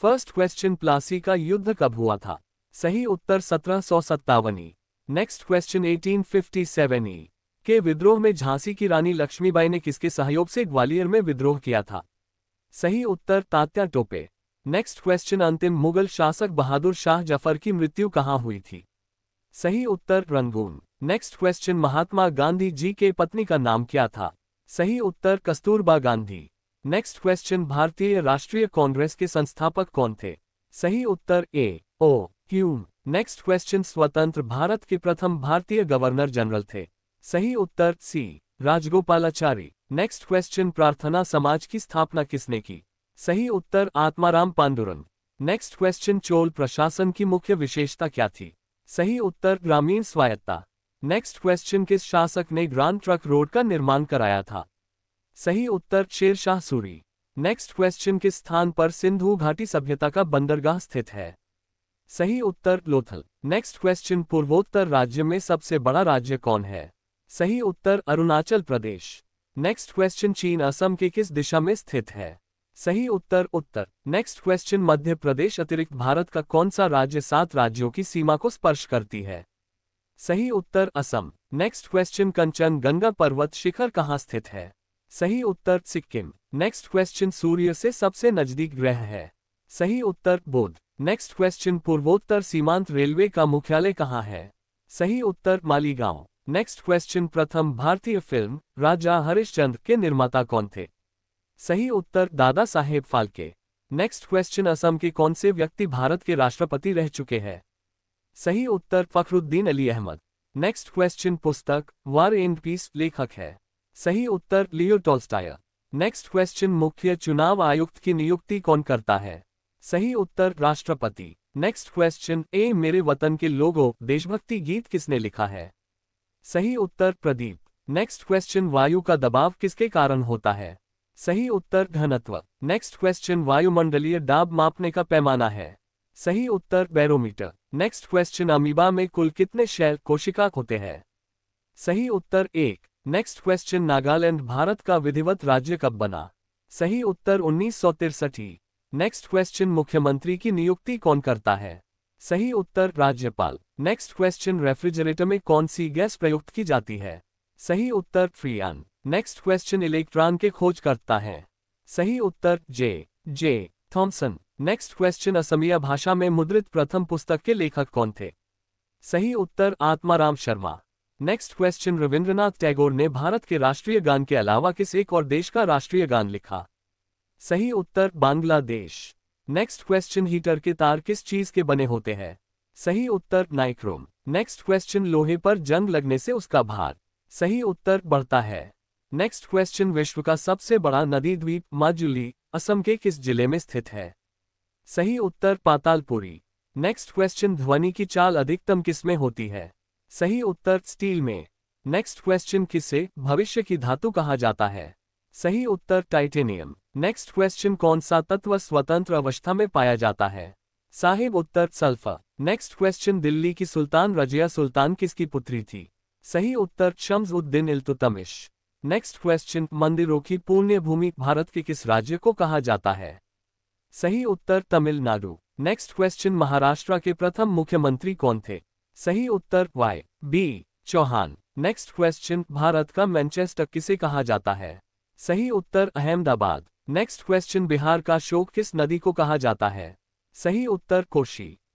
first question Plassey का युद्ध कब हुआ था सही उत्तर सत्रह सौ सत्तावनी next question eighteen fifty seven ई के विद्रोह में झांसी की रानी लक्ष्मीबाई ने किसके सहयोग से ग्वालियर में विद्रोह किया था सही उत्तर तात्या टोपे नेक्स्ट क्वेश्चन अंतिम मुगल शासक बहादुर शाह जफर की मृत्यु कहाँ हुई थी सही उत्तर रंगून नेक्स्ट क्वेश्चन महात्मा गांधी जी के पत्नी का नाम क्या था सही उत्तर कस्तूरबा गांधी नेक्स्ट क्वेश्चन भारतीय राष्ट्रीय कांग्रेस के संस्थापक कौन थे सही उत्तर ए ओ क्यूम नेक्स्ट क्वेश्चन स्वतंत्र भारत के प्रथम भारतीय गवर्नर जनरल थे सही उत्तर C Rajagopalachari next question Prarthana Samaj की स्थापना किसने की सही उत्तर आत्माराम पांडुरंग नेक्स्ट क्वेश्चन चोल प्रशासन की मुख्य विशेषता क्या थी सही उत्तर ग्रामीण स्वायत्ता नेक्स्ट क्वेश्चन किस शासक ने ग्रांड ट्रक रोड का निर्माण कराया था सही उत्तर शेरशाह सूरी नेक्स्ट क्वेश्चन किस स्थान पर सिंधु घाटी सभ्यता का बंदरगाह स्थित है सही उत्तर लोथल नेक्स्ट क्वेश्चन पूर्वोत्तर राज्य में सबसे बड़ा राज्य कौन है सही उत्तर अरुणाचल प्रदेश नेक्स्ट क्वेश्चन चीन असम के किस दिशा में स्थित है सही उत्तर उत्तर नेक्स्ट क्वेश्चन मध्य प्रदेश अतिरिक्त भारत का कौन सा राज्य सात राज्यों की सीमा को स्पर्श करती है सही उत्तर Assam next question Kanchenjunga पर्वत शिखर कहाँ स्थित है सही उत्तर सिक्किम नेक्स्ट क्वेश्चन सूर्य से सबसे नजदीक ग्रह है सही उत्तर बोध नेक्स्ट क्वेश्चन पूर्वोत्तर सीमांत रेलवे का मुख्यालय कहाँ है सही उत्तर मालीगांव नेक्स्ट क्वेश्चन प्रथम भारतीय फिल्म राजा हरिश्चंद्र के निर्माता कौन थे सही उत्तर Dadasaheb Phalke next question Assam के कौन से व्यक्ति भारत के राष्ट्रपति रह चुके हैं सही उत्तर फखरुद्दीन अली अहमद नेक्स्ट क्वेश्चन पुस्तक वार एंड पीस लेखक है सही उत्तर लियो टोल्स्टायर नेक्स्ट क्वेश्चन मुख्य चुनाव आयुक्त की नियुक्ति कौन करता है सही उत्तर राष्ट्रपति नेक्स्ट क्वेश्चन ए मेरे वतन के लोगों देशभक्ति गीत किसने लिखा है सही उत्तर प्रदीप नेक्स्ट क्वेश्चन वायु का दबाव किसके कारण होता है सही उत्तर घनत्व नेक्स्ट क्वेश्चन वायुमंडलीय दाब मापने का पैमाना है सही उत्तर बैरोमीटर नेक्स्ट क्वेश्चन अमीबा में कुल कितने शैल कोशिका होते हैं सही उत्तर एक नेक्स्ट क्वेश्चन नागालैंड भारत का विधिवत राज्य कब बना सही उत्तर उन्नीस सौ तिरसठी नेक्स्ट क्वेश्चन मुख्यमंत्री की नियुक्ति कौन करता है सही उत्तर राज्यपाल नेक्स्ट क्वेश्चन रेफ्रिजरेटर में कौन सी गैस प्रयुक्त की जाती है सही उत्तर फ्रियान नेक्स्ट क्वेश्चन इलेक्ट्रॉन के खोज करता है सही उत्तर J J Thomson next question Assamese भाषा में मुद्रित प्रथम पुस्तक के लेखक कौन थे सही उत्तर आत्माराम शर्मा नेक्स्ट क्वेश्चन रविंद्रनाथ टैगोर ने भारत के राष्ट्रीय गान के अलावा किस एक और देश का राष्ट्रीय गान लिखा सही उत्तर बांग्लादेश नेक्स्ट क्वेश्चन हीटर के तार किस चीज के बने होते हैं सही उत्तर नाइक्रोम नेक्स्ट क्वेश्चन लोहे पर जंग लगने से उसका भार सही उत्तर बढ़ता है नेक्स्ट क्वेश्चन विश्व का सबसे बड़ा नदी द्वीप माजुली असम के किस जिले में स्थित है सही उत्तर पातालपुरी नेक्स्ट क्वेश्चन ध्वनि की चाल अधिकतम किस में होती है सही उत्तर स्टील में नेक्स्ट क्वेश्चन किसे भविष्य की धातु कहा जाता है सही उत्तर टाइटेनियम नेक्स्ट क्वेश्चन कौन सा तत्व स्वतंत्र अवस्था में पाया जाता है साहिब उत्तर सल्फा नेक्स्ट क्वेश्चन दिल्ली की सुल्तान रजिया सुल्तान किसकी पुत्री थी सही उत्तर शम्स उद्दीन इल्तुतमिश नेक्स्ट क्वेश्चन मंदिरों की पुण्य भूमि भारत के किस राज्य को कहा जाता है सही उत्तर तमिलनाडु नेक्स्ट क्वेश्चन महाराष्ट्र के प्रथम मुख्यमंत्री कौन थे सही उत्तर Y B Chavan next question Bharat का मैनचेस्टर किसे कहा जाता है सही उत्तर अहमदाबाद नेक्स्ट क्वेश्चन बिहार का शोक किस नदी को कहा जाता है सही उत्तर कोशी